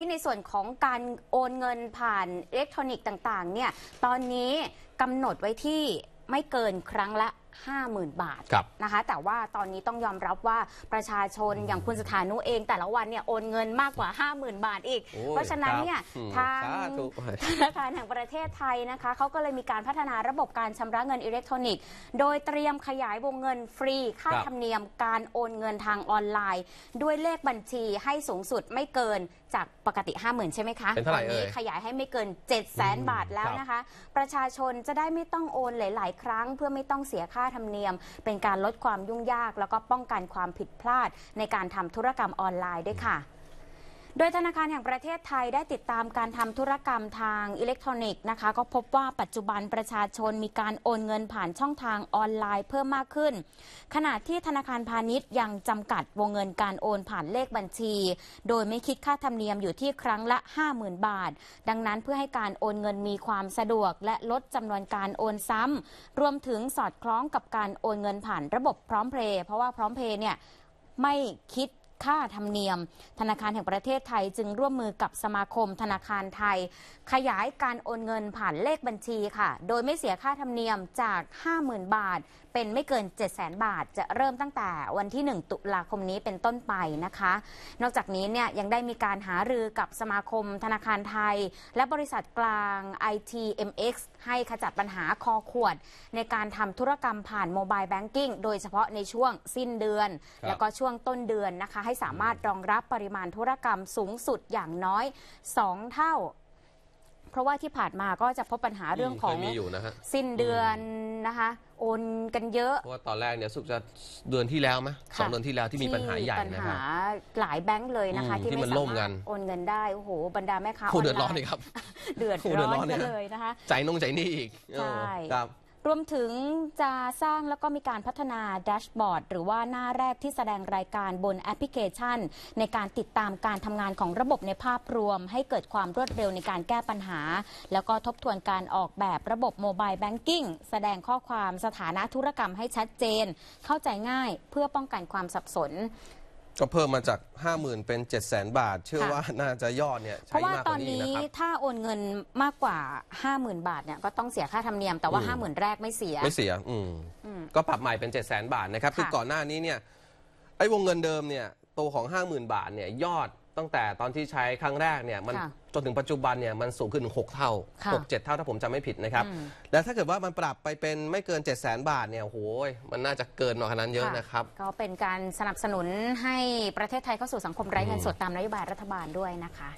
ที่ในส่วนของการโอนเงินผ่านอิเล็กทรอนิกส์ต่างๆเนี่ยตอนนี้กำหนดไว้ที่ไม่เกินครั้งละ50,000 บาทบนะคะ แต่ว่าตอนนี้ต้องยอมรับว่าประชาชนอย่างคุณสถานุเอง แต่ละวันเนี่ย โอนเงินมากกว่า 50,000 บาทอีกอเพราะฉะนั้นเนี่ยทางาธธนาคารแห่งประเทศไทยนะคะเขาก็เลยมีการพัฒนาระบบการชำระเงินอิเล็กทรอนิกส์ โดยเตรียมขยายวงเงินฟรีค่าธรรมเนียมการโอนเงินทางออนไลน์ ด้วยเลขบัญชีให้สูงสุดไม่เกินจากปกติ 50,000 ใช่ไหมคะนตอนนี้ขยายให้ไม่เกิน 7 0 0 0 0 0 บาทแล้วนะคะ ประชาชนจะได้ไม่ต้องโอนหลาย ๆ ครั้งเพื่อไม่ต้องเสียค่าธรรมเนียมเป็นการลดความยุ่งยากแล้วก็ป้องกันความผิดพลาดในการทำธุรกรรมออนไลน์ด้วยค่ะโดยธนาคารแห่งประเทศไทยได้ติดตามการทำธุรกรรมทางอิเล็กทรอนิกส์นะคะก็พบว่าปัจจุบันประชาชนมีการโอนเงินผ่านช่องทางออนไลน์เพิ่มมากขึ้น ขณะที่ธนาคารพาณิชย์ยังจำกัดวงเงินการโอนผ่านเลขบัญชี โดยไม่คิดค่าธรรมเนียมอยู่ที่ครั้งละ 50,000 บาท ดังนั้นเพื่อให้การโอนเงินมีความสะดวกและลดจำนวนการโอนซ้ำรวมถึงสอดคล้องกับการโอนเงินผ่านระบบพร้อมเพย์เพราะว่าพร้อมเพย์เนี่ยไม่คิดค่าธรรมเนียมธนาคารแห่งประเทศไทยจึงร่วมมือกับสมาคมธนาคารไทย ขยายการโอนเงินผ่านเลขบัญชีค่ะ โดยไม่เสียค่าธรรมเนียมจาก 50,000 บาท เป็นไม่เกิน7 0 0 0 0บาท จะเริ่มตั้งแต่วันที่ 1 ตุลาคมนี้เป็นต้นไปนะคะ นอกจากนี้เนี่ยยังได้มีการหารือกับสมาคมธนาคารไทย และบริษัทกลาง ITMX ให้ขจัดปัญหาคอขวด ในการทำธุรกรรมผ่านโมบายแบงกิ้งโดยเฉพาะในช่วงสิ้นเดือน แล้วก็ช่วงต้นเดือนนะคะให้สามารถรองรับปริมาณธุรกรรมสูงสุดอย่างน้อย2 เท่า เพราะว่าที่ผ่านมาก็จะพบปัญหาเรื่องของะะสิ้นเดือนนะคะ โอนกันเยอะเพราะว่าตอนแรกเนี่ยสุขจะเดือนที่แล้วไหมสองเดือนที่แล้วที่มีปัญหาใหญ่นะครับปัญหาหลายแบงก์เลยนะคะที่ไม่ล่มกันโอนเงินได้โอ้โหบรรดาแม่ค้าโอ้เดือดร้อนเลยครับเดือดร้อนเลยนะคะใจนงใจนี่อีกใช่ครับรวมถึงจะสร้างแล้วก็มีการพัฒนาแดชบอร์ดหรือว่าหน้าแรกที่แสดงรายการบนแอปพลิเคชัน ในการติดตามการทำงานของระบบในภาพรวม ให้เกิดความรวดเร็วในการแก้ปัญหา แล้วก็ทบทวนการออกแบบระบบโมบายแบงกิ้งแสดงข้อความสถานะธุรกรรมให้ชัดเจน เข้าใจง่ายเพื่อป้องกันความสับสนก็เพิ่มมาจาก 50,000 เป็น7 0 0 0 0 0 บาท เชื่อว่าน่าจะยอดเนี่ยเพราะว่าตอนนี้ ถ้าโอนเงินมากกว่า 50,000 บาทเนี่ยก็ต้องเสีย ค่าธรรมเนียมแต่ว่า 50,000 แรกไม่เสียไม่เสียอืมก็ปรับใหม่เป็น7 0 0 0 0 0บาทนะครับคือก่อนหน้านี้เนี่ยไอ้วงเงินเดิมเนี่ยตัวของ 50,000 บาทเนี่ยยอดตั้งแต่ตอนที่ใช้ครั้งแรกเนี่ย มันจนถึงปัจจุบันเนี่ยมันสูงขึ้นถึง6เท่า 6 7 เท่าถ้าผมจำไม่ผิดนะครับ และถ้าเกิดว่ามันปรับไปเป็นไม่เกิน 7 0 0 0 0 0 บาทเนี่ยโอ้ยมันน่าจะเกินหน่อขนาดนั้นเยอะนะครับ ก็เป็นการสนับสนุนให้ประเทศไทยเข้าสู่สังคมไร้เงินสดตามนโยบายรัฐบาลด้วยนะคะ